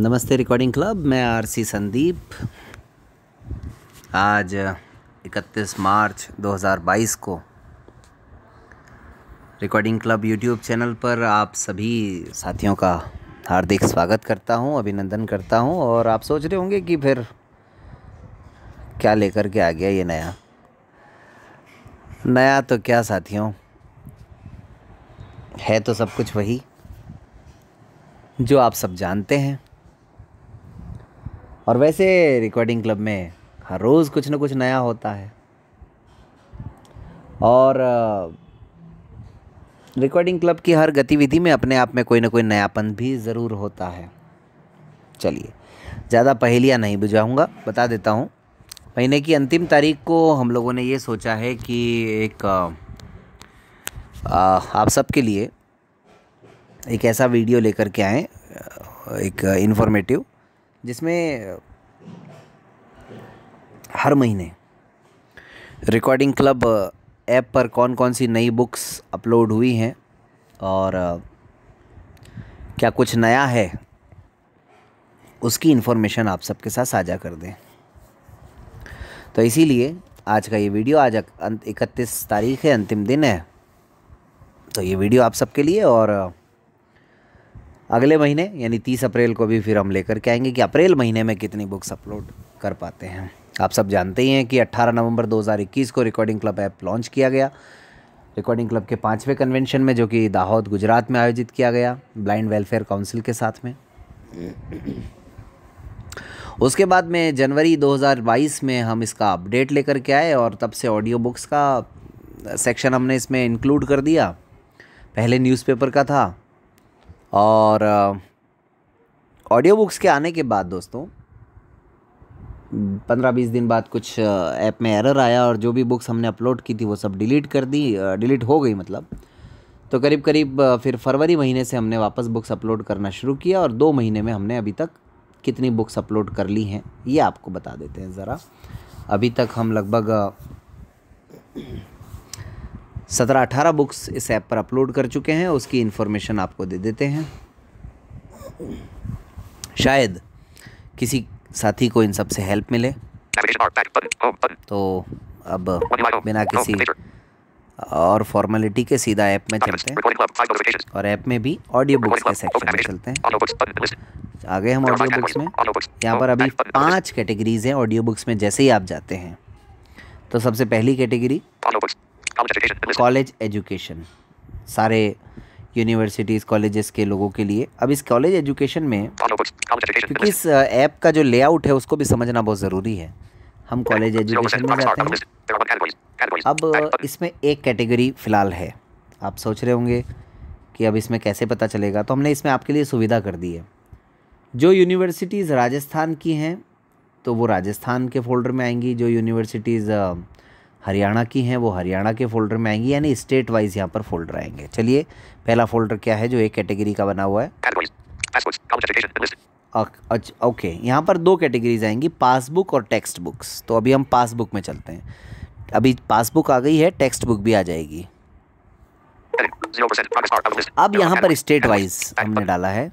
नमस्ते recording club मैं RC Sandeep आज 31 मार्च 2022 को रिकॉर्डिंग क्लब यूट्यूब चैनल पर आप सभी साथियों का हार्दिक स्वागत करता हूं अभिनंदन करता हूं और आप सोच रहे होंगे कि फिर क्या लेकर के आ गया ये नया नया तो क्या साथियों है तो सब कुछ वही जो आप सब जानते हैं और वैसे रिकॉर्डिंग क्लब में हर रोज़ कुछ ना कुछ नया होता है और रिकॉर्डिंग क्लब की हर गतिविधि में अपने आप में कोई ना कोई नयापन भी ज़रूर होता है चलिए ज़्यादा पहेलियाँ नहीं बुझाऊँगा बता देता हूँ महीने की अंतिम तारीख को हम लोगों ने ये सोचा है कि एक आ, आप सबके लिए एक ऐसा वीडियो लेकर के आए एक इन्फॉर्मेटिव जिसमें हर महीने रिकॉर्डिंग क्लब ऐप पर कौन कौन सी नई बुक्स अपलोड हुई हैं और क्या कुछ नया है उसकी इन्फॉर्मेशन आप सबके साथ साझा कर दें तो इसीलिए आज का ये वीडियो आज इकतीस तारीख है अंतिम दिन है तो ये वीडियो आप सबके लिए और अगले महीने यानी तीस अप्रैल को भी फिर हम लेकर के आएंगे कि अप्रैल महीने में कितनी बुक्स अपलोड कर पाते हैं आप सब जानते ही हैं कि 18 नवंबर 2021 को रिकॉर्डिंग क्लब ऐप लॉन्च किया गया रिकॉर्डिंग क्लब के पाँचवें कन्वेंशन में जो कि दाहोद गुजरात में आयोजित किया गया ब्लाइंड वेलफेयर काउंसिल के साथ में उसके बाद में जनवरी 2022 में हम इसका अपडेट लेकर के आए और तब से ऑडियो बुक्स का सेक्शन हमने इसमें इंक्लूड कर दिया पहले न्यूज़पेपर का था और ऑडियो बुक्स के आने के बाद दोस्तों पंद्रह बीस दिन बाद कुछ ऐप में एरर आया और जो भी बुक्स हमने अपलोड की थी वो सब डिलीट कर दी डिलीट हो गई मतलब तो करीब करीब फिर फरवरी महीने से हमने वापस बुक्स अपलोड करना शुरू किया और दो महीने में हमने अभी तक कितनी बुक्स अपलोड कर ली हैं ये आपको बता देते हैं ज़रा अभी तक हम लगभग सत्रह अठारह बुक्स इस ऐप पर अपलोड कर चुके हैं उसकी इन्फॉर्मेशन आपको दे देते हैं शायद किसी साथी को इन सब से हेल्प मिले oh, तो अब oh, बिना oh, किसी और फॉर्मेलिटी के सीधा ऐप में चलते हैं और ऐप में भी ऑडियो बुक्स के सेक्शन में चलते हैं आगे हम ऑडियो बुक्स में यहाँ पर अभी पांच कैटेगरीज हैं ऑडियो बुक्स में जैसे ही आप जाते हैं तो सबसे पहली कैटेगरी कॉलेज एजुकेशन सारे यूनिवर्सिटीज़ कॉलेजेस के लोगों के लिए अब इस कॉलेज एजुकेशन में क्योंकि इस ऐप का जो लेआउट है उसको भी समझना बहुत ज़रूरी है हम कॉलेज एजुकेशन में जाते हैं अब इसमें एक कैटेगरी फ़िलहाल है आप सोच रहे होंगे कि अब इसमें कैसे पता चलेगा तो हमने इसमें आपके लिए सुविधा कर दी है जो यूनिवर्सिटीज़ राजस्थान की हैं तो वो राजस्थान के फोल्डर में आएंगी जो यूनिवर्सिटीज़ हरियाणा की हैं वो हरियाणा के फोल्डर में आएंगी यानी स्टेट वाइज यहाँ पर फोल्डर आएंगे चलिए पहला फोल्डर क्या है जो एक कैटेगरी का बना हुआ है अच्छा ओके यहाँ पर दो कैटेगरीज आएंगी पासबुक और टेक्स्ट बुक्स तो अभी हम पासबुक में चलते हैं अभी पासबुक आ गई है टेक्स्ट बुक भी आ जाएगी अब यहाँ पर स्टेट वाइज हमने डाला है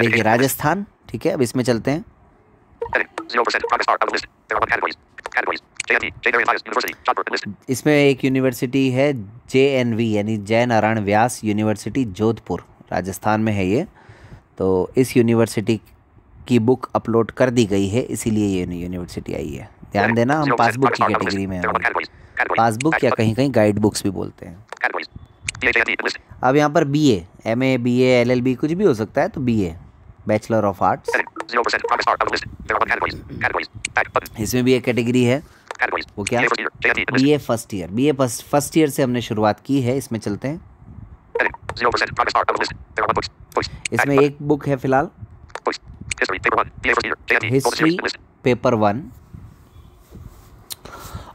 देखिए राजस्थान ठीक है अब इसमें चलते हैं इसमें एक यूनिवर्सिटी है जे एन वी यानी जय नारायण व्यास यूनिवर्सिटी जोधपुर राजस्थान में है ये तो इस यूनिवर्सिटी की बुक अपलोड कर दी गई है इसीलिए ये यूनिवर्सिटी आई है ध्यान देना हम पासबुक की कैटेगरी में हैं पासबुक या कहीं कहीं गाइड बुक्स भी बोलते हैं e, अब यहाँ पर B A M A B L L B कुछ भी हो सकता है तो B A bachelor of arts इसमें भी एक कैटेगरी है वो क्या B A first year B A first year से हमने शुरुआत की है इसमें चलते हैं इसमें एक बुक है फिलहाल हिस्ट्री पेपर वन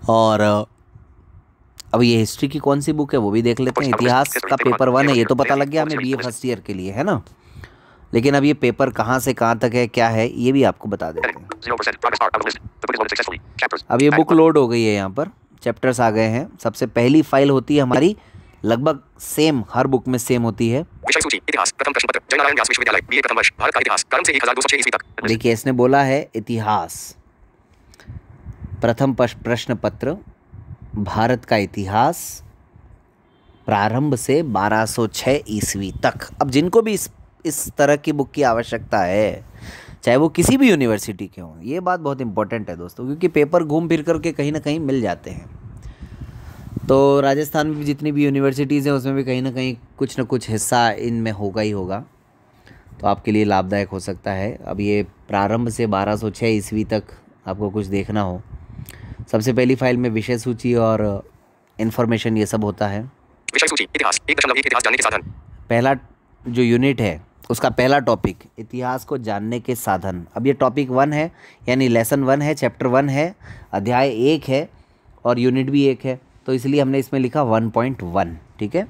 और अब ये हिस्ट्री की कौन सी बुक है वो भी देख लेते हैं इतिहास का पेपर वन है ये तो पता लग गया हमें बी ए फर्स्ट ईयर के लिए है ना लेकिन अब ये पेपर कहाँ से कहाँ तक है क्या है ये भी आपको बता दें अब ये बुक लोड हो गई है यहाँ पर चैप्टर्स आ गए हैं सबसे पहली फाइल होती है हमारी लगभग सेम हर बुक में सेम होती है देखिए इसने बोला है इतिहास प्रथम प्रश्न पत्र भारत का इतिहास प्रारंभ से 1206 ईस्वी तक अब जिनको भी इस इस तरह की बुक की आवश्यकता है चाहे वो किसी भी यूनिवर्सिटी के हों ये बात बहुत इंपॉर्टेंट है दोस्तों क्योंकि पेपर घूम फिर करके कहीं ना कहीं मिल जाते हैं तो राजस्थान में भी जितनी भी यूनिवर्सिटीज़ हैं उसमें भी कहीं ना कहीं कुछ ना कुछ हिस्सा इनमें होगा ही होगा तो आपके लिए लाभदायक हो सकता है अब ये प्रारंभ से 1206 ईस्वी तक आपको कुछ देखना हो सबसे पहली फाइल में विषय सूची और इन्फॉर्मेशन ये सब होता है विषय सूची इतिहास एक दशमलव एक इतिहास जानने के साधन पहला जो यूनिट है उसका पहला टॉपिक इतिहास को जानने के साधन अब ये टॉपिक वन है यानी लेसन वन है चैप्टर वन है अध्याय एक है और यूनिट भी एक है तो इसलिए हमने इसमें लिखा वन पॉइंट वन ठीक है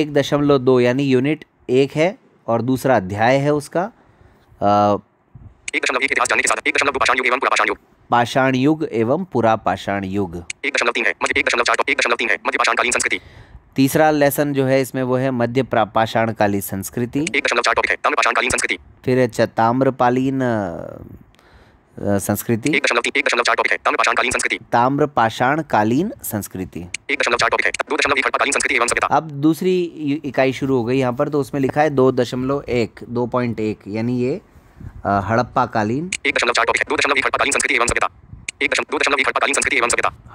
एक दशमलव दो यानी यूनिट एक है और दूसरा अध्याय है उसका पाषाण युग एवं पुरा पाषाण युग युग एक दशमलव तीन है मध्य एक दशमलव चार तो एक दशमलव तीन है मध्य पाषाणकालीन संस्कृति तीसरा लेसन जो है इसमें वो है मध्य पाषाण काली संस्कृति फिर अच्छा ताम्रपालीन संस्कृति ताम्र पाषाण कालीन संस्कृति अब दूसरी इकाई शुरू हो गई यहाँ पर तो उसमें लिखा है दो दशमलव एक दो पॉइंट एक यानी ये हड़प्पा कालीन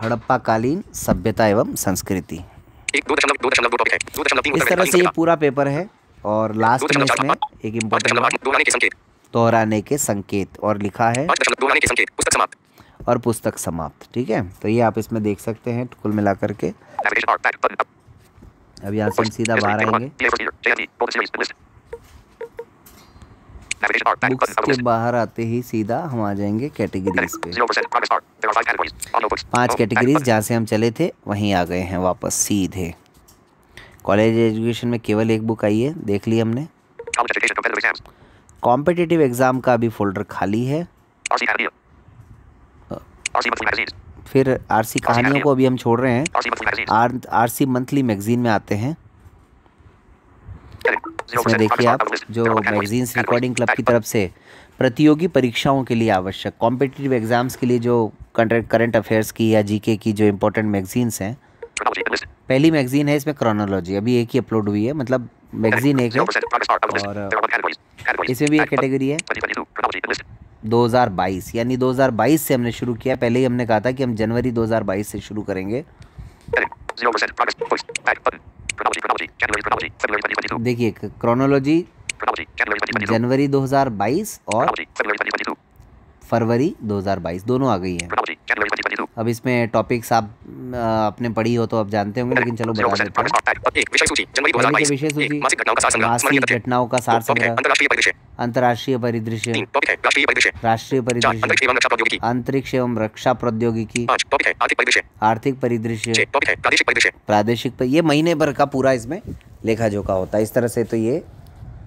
हड़प्पा कालीन सभ्यता एवं संस्कृति इस तरह से ये पूरा पेपर है और लास्ट में इसमें एक इम्पोर्टेंट दोहराने के संकेत और लिखा है और पुस्तक समाप्त ठीक है तो ये आप इसमें देख सकते हैं कुल मिलाकर के अब यहाँ से हम सीधा बाहर आएंगे उसके बाहर आते ही सीधा हम आ जाएंगे कैटेगरीज पे पांच कैटेगरीज जहाँ से हम चले थे वहीं आ गए हैं वापस सीधे कॉलेज एजुकेशन में केवल एक बुक आई है देख ली हमने कॉम्पिटेटिव एग्ज़ाम का अभी फोल्डर खाली है फिर आरसी कहानियों को अभी हम छोड़ रहे हैं आरसी मंथली मैगजीन में आते हैं इसमें देखिए आप जो मैगजीन्स रिकॉर्डिंग क्लब की तरफ से प्रतियोगी परीक्षाओं के लिए आवश्यक कॉम्पिटेटिव एग्जाम्स के लिए जो करंट अफेयर्स की या जीके की जो इम्पोर्टेंट मैगजीन्स हैं पहली मैगजीन है इसमें क्रोनोलॉजी अभी एक ही अपलोड हुई है मतलब मैगजीन एक है और इसमें भी एक कैटेगरी है 2022 यानी 2022 से हमने शुरू किया पहले ही हमने कहा था कि हम जनवरी 2022 से शुरू करेंगे देखिए क्रोनोलॉजी जनवरी 2022 और फरवरी 2022 दोनों आ गई है अब इसमें टॉपिक्स आप आपने पढ़ी हो तो आप जानते होंगे लेकिन चलो बता देते हैं विषय सूची मासिक घटनाओं का सार संग्रह अंतर्राष्ट्रीय परिदृश्य राष्ट्रीय परिदृश्य अंतरिक्ष एवं रक्षा प्रौद्योगिकी आर्थिक परिदृश्य प्रादेशिक ये महीने भर का पूरा इसमें लेखा जोखा होता है इस तरह से तो ये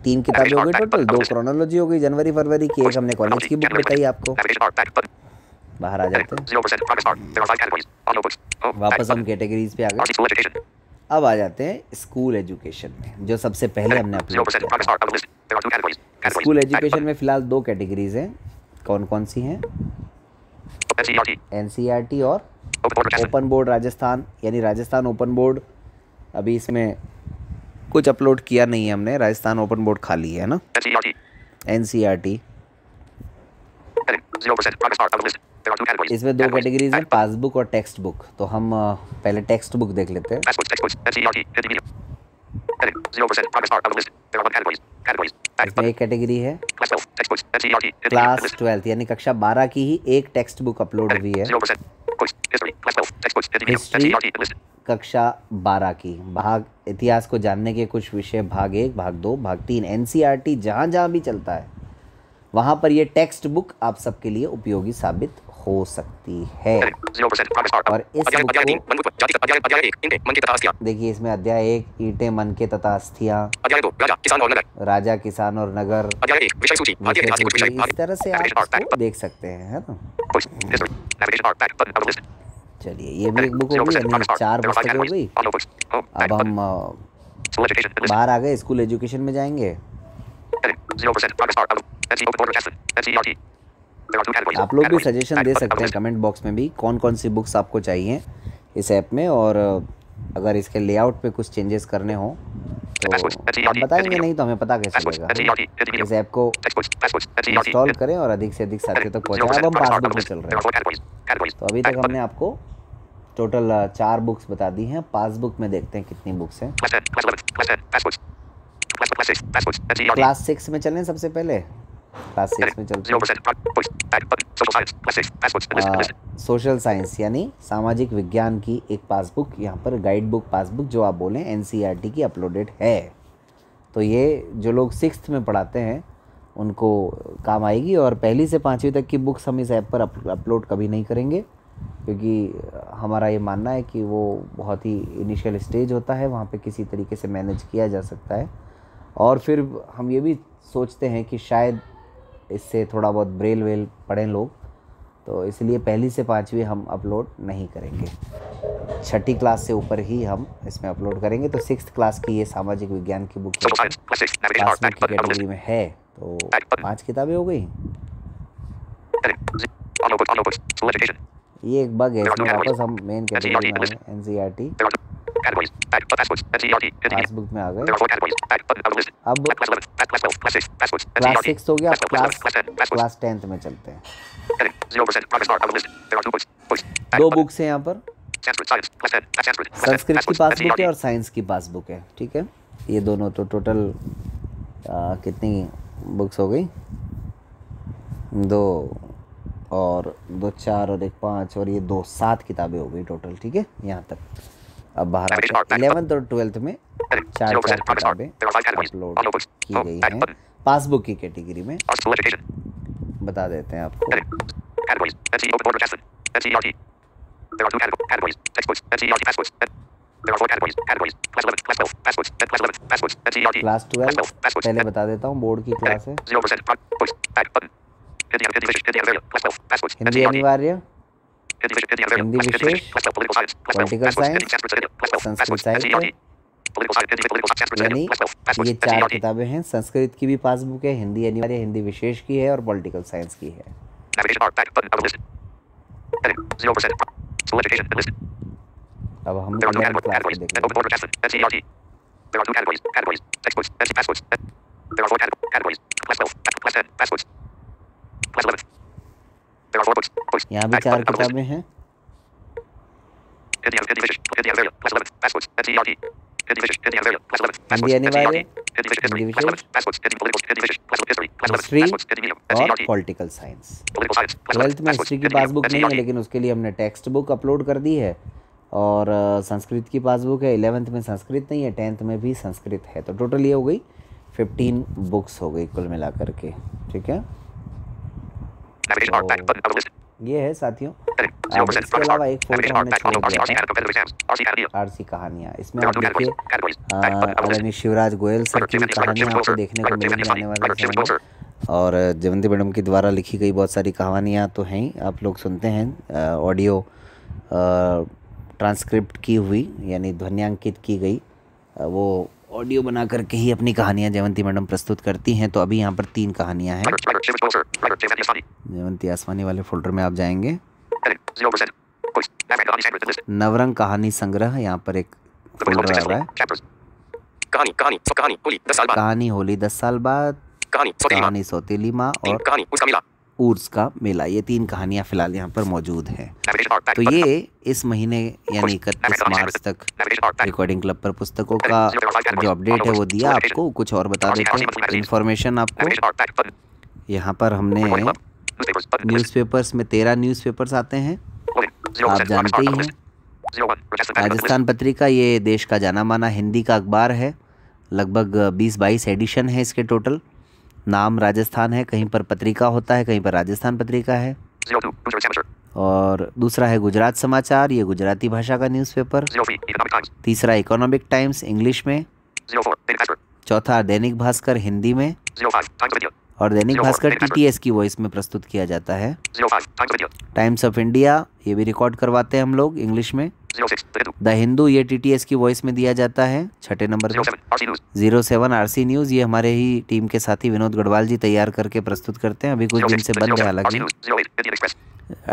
तीन किताबें हो गई टोटल दो क्रोनोलॉजी हो गई जनवरी फरवरी की एक हमने कॉलेज की बुक बताई आपको बाहर आ जाते हैं oh, वापस हम कैटेगरीज पे आ गए अब आ जाते हैं स्कूल एजुकेशन में जो सबसे पहले हमने स्कूल एजुकेशन में फिलहाल दो कैटेगरीज हैं कौन कौन सी हैं एन e e और ओपन बोर्ड राजस्थान यानी राजस्थान ओपन बोर्ड अभी इसमें कुछ अपलोड किया नहीं है हमने राजस्थान ओपन बोर्ड खाली है ना एन सी आर टी इसमें दो कैटेगरीज है पासबुक और टेक्स्ट बुक तो हम पहले टेक्स्ट बुक देख लेते हैं एक कैटेगरी है क्लास ट्वेल्थ यानी कक्षा बारह की ही एक टेक्स्ट बुक अपलोड हुई है हिस्ट्री कक्षा बारह की भाग इतिहास को जानने के कुछ विषय भाग एक भाग दो भाग तीन एन सी आर टी जहाँ जहाँ भी चलता है वहाँ पर यह टेक्स्ट बुक आप सबके लिए उपयोगी साबित हो सकती है और इस देखिए इसमें अध्याय एक ईटे मन के तथा अस्थिया राजा किसान और नगर इस तरह से आप देख सकते हैं है ना चलिए ये भी एक बुक हो गई चार पुस्तकें हो गई अब हम बाहर आ गए स्कूल एजुकेशन में जाएंगे आप लोग भी सजेशन दे सकते हैं कमेंट बॉक्स में भी कौन कौन सी बुक्स आपको चाहिए इस ऐप में और अगर इसके लेआउट पे कुछ चेंजेस करने हो तो बताएंगे नहीं तो हमें पता कैसे चलेगा इस ऐप को इंस्टॉल करें और अधिक से अधिक साथियों तक पहुंचे अब हम पाँच बुक में चल रहे हैं तो अभी तक हमने आपको टोटल चार बुक्स बता दी हैं पासबुक में देखते हैं कितनी बुक्स हैं क्लास सिक्स में चलें सबसे पहले क्लास सिक्स में चलते सोशल साइंस यानी सामाजिक विज्ञान की एक पासबुक यहाँ पर गाइड बुक पासबुक जो आप बोलें एन e की अपलोडेड है तो ये जो लोग सिक्स में पढ़ाते हैं उनको काम आएगी और पहली से पाँचवीं तक की बुक्स हम इस ऐप पर अपलोड कभी नहीं करेंगे क्योंकि हमारा ये मानना है कि वो बहुत ही इनिशियल स्टेज होता है वहाँ पे किसी तरीके से मैनेज किया जा सकता है और फिर हम ये भी सोचते हैं कि शायद इससे थोड़ा बहुत ब्रेल वेल पढ़ें लोग तो इसलिए पहली से पाँचवीं हम अपलोड नहीं करेंगे छठी क्लास से ऊपर ही हम इसमें अपलोड करेंगे तो सिक्स क्लास की ये सामाजिक विज्ञान की बुक कैटेगरी में है तो पांच किताबें हो गई ये एक बग है इसमें वापस हम मेन कैटेगरी में एन सी आर टी में चलते हैं दो बुक्स हैं यहाँ पर संस्कृत की पासबुक है e और साइंस की पासबुक है ठीक है ये दोनों तो टोटल कितनी बुक्स हो गई दो और दो चार और एक पाँच और ये दो सात किताबें हो गई टोटल ठीक है यहाँ तक अब बाहर इलेवंथ और ट्वेल्थ में चार चार किताबें अपलोड की गई हैं पासबुक की कैटेगरी में बता देते हैं आपको class twelve e e e पहले बता देता हूँ बोर्ड की क्लास है हिंदी अनिवार्य ये चार किताबें हैं संस्कृत की भी पासबुक है हिंदी अनिवार्य हिंदी विशेष की है और पॉलिटिकल साइंस की है अब हम There are four categories. Class 12. Class 10. Class Class 11. यहाँ भी चार किताबें हैं पॉलिटिकल साइंस ट्वेल्थ में हिस्ट्री की पासबुक नहीं है लेकिन उसके लिए हमने टेक्स्ट बुक अपलोड कर दी है और संस्कृत की पासबुक है इलेवेंथ में संस्कृत नहीं है टेंथ में भी संस्कृत है तो टोटल ये हो गई फिफ्टीन बुक्स हो गई कुल मिलाकर के ठीक है ये है साथियों इसके अलावा एक फोल्डर हमने आरसी कहानियाँ इसमें आप देखिए यानी शिवराज गोयल सर की कहानियाँ आपको देखने को मिलेंगी आने वाले और जयवंती मैडम के द्वारा लिखी गई बहुत सारी कहानियाँ तो हैं आप लोग सुनते हैं ऑडियो ट्रांसक्रिप्ट की हुई यानी ध्वनियांकित की गई वो ऑडियो बना करके ही अपनी कहानियाँ जयवंती मैडम प्रस्तुत करती हैं तो अभी यहाँ पर तीन कहानियाँ हैं जयवंती आसमानी वाले फोल्डर में आप जाएंगे नवरंग कहानी संग्रह यहाँ पर एक तो फोल्डर आ रहा है कहानी कहानी कहानी होली दस साल बाद कहानी होली दस साल बाद कहानी कहानी माँ और कहानी उसका का मेला ये तीन कहानियाँ फिलहाल यहाँ पर मौजूद हैं तो ये इस महीने यानी इकतीस मार्च तक रिकॉर्डिंग क्लब पर पुस्तकों का जो अपडेट है वो दिया आपको कुछ और बता देते हैं इन्फॉर्मेशन आपको यहाँ पर हमने न्यूज़पेपर्स में तेरह न्यूज़पेपर्स आते हैं आप जानते ही हैं राजस्थान पत्रिका ये देश का जाना माना हिंदी का अखबार है लगभग बीस बाईस एडिशन है इसके टोटल नाम राजस्थान है कहीं पर पत्रिका होता है कहीं पर राजस्थान पत्रिका है और दूसरा है गुजरात समाचार ये गुजराती भाषा का न्यूज़पेपर तीसरा इकोनॉमिक टाइम्स इंग्लिश में चौथा दैनिक भास्कर हिंदी में और दैनिक भास्कर टीटीएस की वॉइस में प्रस्तुत किया जाता है टाइम्स ऑफ इंडिया ये भी रिकॉर्ड करवाते हैं हम लोग इंग्लिश में द हिंदू ये टीटीएस की वॉइस में दिया जाता है छठे number zero seven R C news ये हमारे ही टीम के साथी विनोद गढ़वाल जी तैयार करके प्रस्तुत करते हैं अभी कुछ दिन से बंद है हालांकि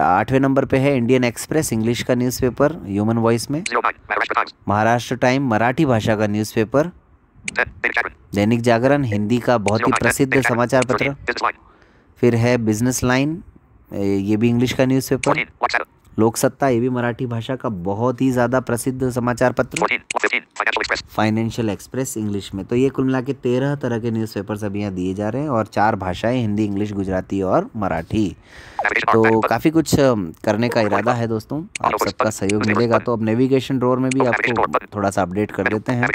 आठवें नंबर पे है इंडियन एक्सप्रेस इंग्लिश का न्यूज़पेपर ह्यूमन वॉइस में महाराष्ट्र टाइम मराठी भाषा का न्यूज़पेपर दैनिक जागरण हिंदी का बहुत ही प्रसिद्ध समाचार पत्र फिर है बिजनेस लाइन ये भी इंग्लिश का न्यूज़पेपर लोक सत्ता ये भी मराठी भाषा का बहुत ही ज़्यादा प्रसिद्ध समाचार पत्र फाइनेंशियल एक्सप्रेस इंग्लिश में तो ये कुल मिला के तेरह तरह के न्यूज़ पेपर अभी यहाँ दिए जा रहे हैं और चार भाषाएं हिंदी इंग्लिश गुजराती और मराठी तो काफ़ी कुछ करने का इरादा है दोस्तों आप सबका सहयोग मिलेगा तो अब नेविगेशन ड्रोर में भी आपको थोड़ा सा अपडेट कर देते हैं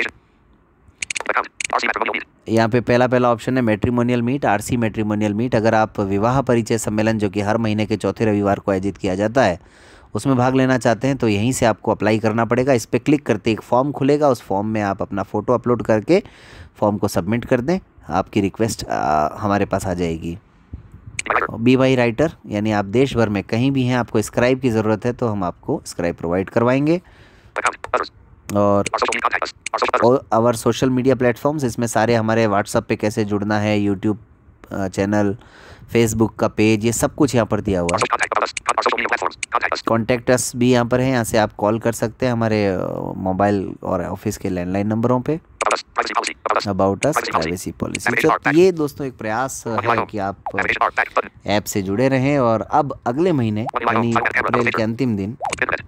यहाँ पे पहला पहला ऑप्शन है matrimonial meet RC matrimonial meet अगर आप विवाह परिचय सम्मेलन जो कि हर महीने के चौथे रविवार को आयोजित किया जाता है उसमें भाग लेना चाहते हैं तो यहीं से आपको अप्लाई करना पड़ेगा इस पर क्लिक करते एक फॉर्म खुलेगा उस फॉर्म में आप अपना फ़ोटो अपलोड करके फॉर्म को सबमिट कर दें आपकी रिक्वेस्ट हमारे पास आ जाएगी बी वाई राइटर यानी आप देश भर में कहीं भी हैं आपको स्क्राइब की ज़रूरत है तो हम आपको स्क्राइब प्रोवाइड करवाएंगे और our hour social media platforms इसमें सारे हमारे व्हाट्सअप पे कैसे जुड़ना है यूट्यूब चैनल फेसबुक का पेज ये सब कुछ यहाँ पर दिया हुआ है कॉन्टैक्ट अस भी यहाँ पर है यहाँ से आप कॉल कर सकते हैं हमारे मोबाइल और ऑफिस के लैंडलाइन नंबरों पे अबाउट अस प्राइवेसी पॉलिसी तो ये दोस्तों एक प्रयास है कि आप ऐप से जुड़े रहें और अब अगले महीने यानी अप्रैल के अंतिम दिन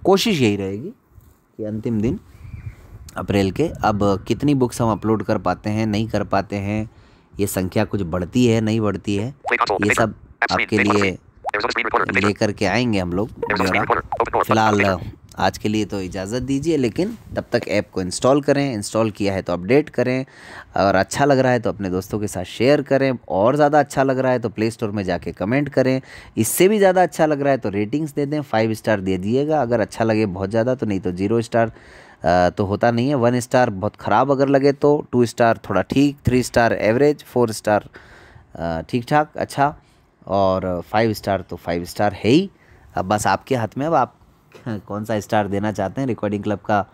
कोशिश यही रहेगी कि अंतिम दिन अप्रैल के अब कितनी बुक्स हम अपलोड कर पाते हैं नहीं कर पाते हैं ये संख्या कुछ बढ़ती है नहीं बढ़ती है ये सब आपके लिए लेकर के आएंगे हम लोग फिलहाल आज के लिए तो इजाज़त दीजिए लेकिन तब तक ऐप को इंस्टॉल करें इंस्टॉल किया है तो अपडेट करें और अच्छा लग रहा है तो अपने दोस्तों के साथ शेयर करें और ज़्यादा अच्छा लग रहा है तो प्ले स्टोर में जाके कमेंट करें इससे भी ज़्यादा अच्छा लग रहा है तो रेटिंग्स दे दें फाइव स्टार दे दिएगा अगर अच्छा लगे बहुत ज़्यादा तो नहीं तो ज़ीरो स्टार तो होता नहीं है वन स्टार बहुत ख़राब अगर लगे तो टू स्टार थोड़ा ठीक three star average four star ठीक ठाक अच्छा और फाइव स्टार तो फाइव स्टार है ही अब बस आपके हाथ में अब आप कौन सा स्टार देना चाहते हैं रिकॉर्डिंग क्लब का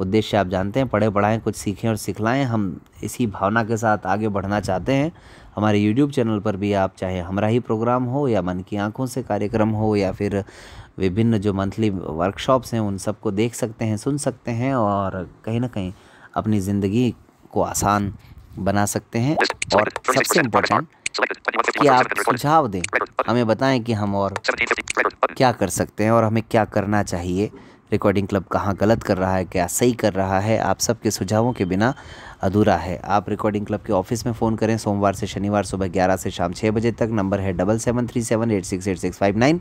उद्देश्य आप जानते हैं पढ़े पढ़ाएँ कुछ सीखें और सिखलाएँ हम इसी भावना के साथ आगे बढ़ना चाहते हैं हमारे यूट्यूब चैनल पर भी आप चाहे हमारा ही प्रोग्राम हो या मन की आंखों से कार्यक्रम हो या फिर विभिन्न जो मंथली वर्कशॉप्स हैं उन सबको देख सकते हैं सुन सकते हैं और कहीं ना कहीं अपनी ज़िंदगी को आसान बना सकते हैं और सबसे इम्पोर्टेंट कि आप सुझाव दें हमें बताएं कि हम और क्या कर सकते हैं और हमें क्या करना चाहिए रिकॉर्डिंग क्लब कहाँ गलत कर रहा है क्या सही कर रहा है आप सबके सुझावों के बिना अधूरा है आप रिकॉर्डिंग क्लब के ऑफिस में फ़ोन करें सोमवार से शनिवार सुबह ग्यारह से शाम छः बजे तक नंबर है double seven three seven eight six eight six five nine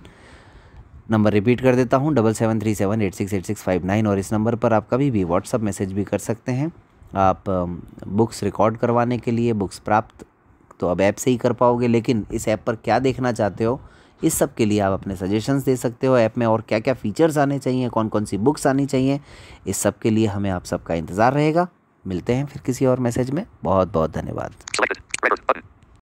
number repeat कर देता हूँ double seven three seven eight six eight six five nine और इस नंबर पर आप कभी भी व्हाट्सअप मैसेज भी कर सकते हैं आप बुक्स रिकॉर्ड करवाने के लिए बुक्स प्राप्त तो अब ऐप से ही कर पाओगे लेकिन इस ऐप पर क्या देखना चाहते हो इस सब के लिए आप अपने सजेशंस दे सकते हो ऐप में और क्या क्या फ़ीचर्स आने चाहिए कौन कौन सी बुक्स आनी चाहिए इस सब के लिए हमें आप सबका इंतज़ार रहेगा मिलते हैं फिर किसी और मैसेज में बहुत बहुत धन्यवाद